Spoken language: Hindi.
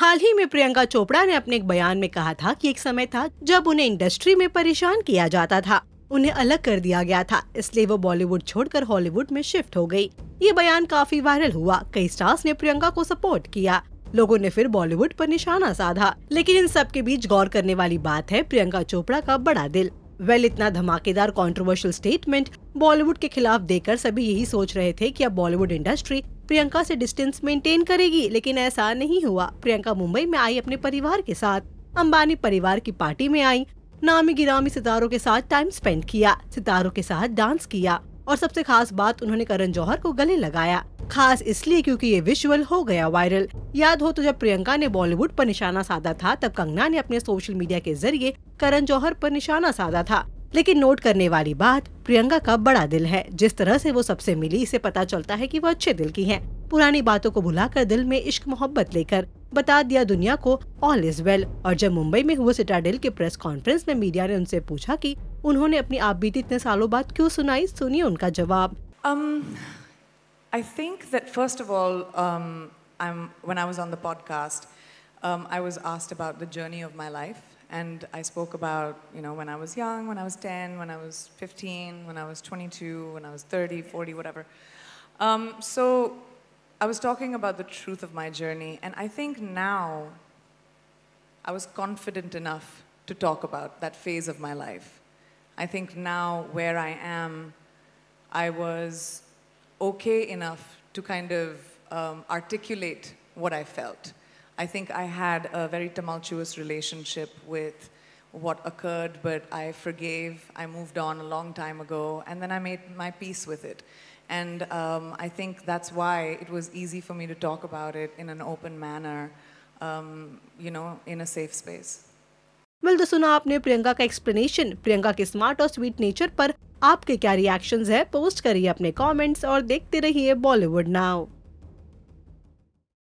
हाल ही में प्रियंका चोपड़ा ने अपने एक बयान में कहा था कि एक समय था जब उन्हें इंडस्ट्री में परेशान किया जाता था उन्हें अलग कर दिया गया था इसलिए वो बॉलीवुड छोड़कर हॉलीवुड में शिफ्ट हो गई। ये बयान काफी वायरल हुआ कई स्टार्स ने प्रियंका को सपोर्ट किया लोगों ने फिर बॉलीवुड पर निशाना साधा लेकिन इन सब के बीच गौर करने वाली बात है प्रियंका चोपड़ा का बड़ा दिल वेल well, इतना धमाकेदार कंट्रोवर्शियल स्टेटमेंट बॉलीवुड के खिलाफ देकर सभी यही सोच रहे थे कि अब बॉलीवुड इंडस्ट्री प्रियंका से डिस्टेंस मेंटेन करेगी लेकिन ऐसा नहीं हुआ प्रियंका मुंबई में आई अपने परिवार के साथ अंबानी परिवार की पार्टी में आई नामी गिरामी सितारों के साथ टाइम स्पेंड किया सितारों के साथ डांस किया और सबसे खास बात उन्होंने करण जौहर को गले लगाया खास इसलिए क्योंकि ये विजुअल हो गया वायरल याद हो तो जब प्रियंका ने बॉलीवुड पर निशाना साधा था तब कंगना ने अपने सोशल मीडिया के जरिए करण जौहर पर निशाना साधा था लेकिन नोट करने वाली बात प्रियंका का बड़ा दिल है जिस तरह से वो सबसे मिली इसे पता चलता है कि वो अच्छे दिल की हैं पुरानी बातों को भुलाकर दिल में इश्क मोहब्बत लेकर बता दिया दुनिया को ऑल इज वेल और जब मुंबई में हुए सिटाडेल के प्रेस कॉन्फ्रेंस में मीडिया ने उनसे पूछा कि उन्होंने अपनी आप बीती इतने सालों बाद क्यों सुनाई सुनिए उनका जवाब I think that first of all when I was on the podcast, um, I was asked about the journey of my life. And I spoke about, you know, when I was young, when I was 10, when I was 15, when I was 22, when I was 30, 40, whatever. Um, so I was talking about the truth of my journey, and I think now I was confident enough to talk about that phase of my life. I think now where I am, I was okay enough to kind of um, articulate what I felt. I think I had a very tumultuous relationship with what occurred, but I forgave, I moved on a long time ago, and then I made my peace with it. And um, I think that's why it was easy for me to talk about it in an open manner, um, you know, in a safe space. Well well, तो सुना आपने प्रियंका का एक्सप्लेनेशन प्रियंका के स्मार्ट और स्वीट नेचर पर आपके क्या रिएक्शंस है पोस्ट करिए अपने कमेंट्स और देखते रहिए बॉलीवुड नाउ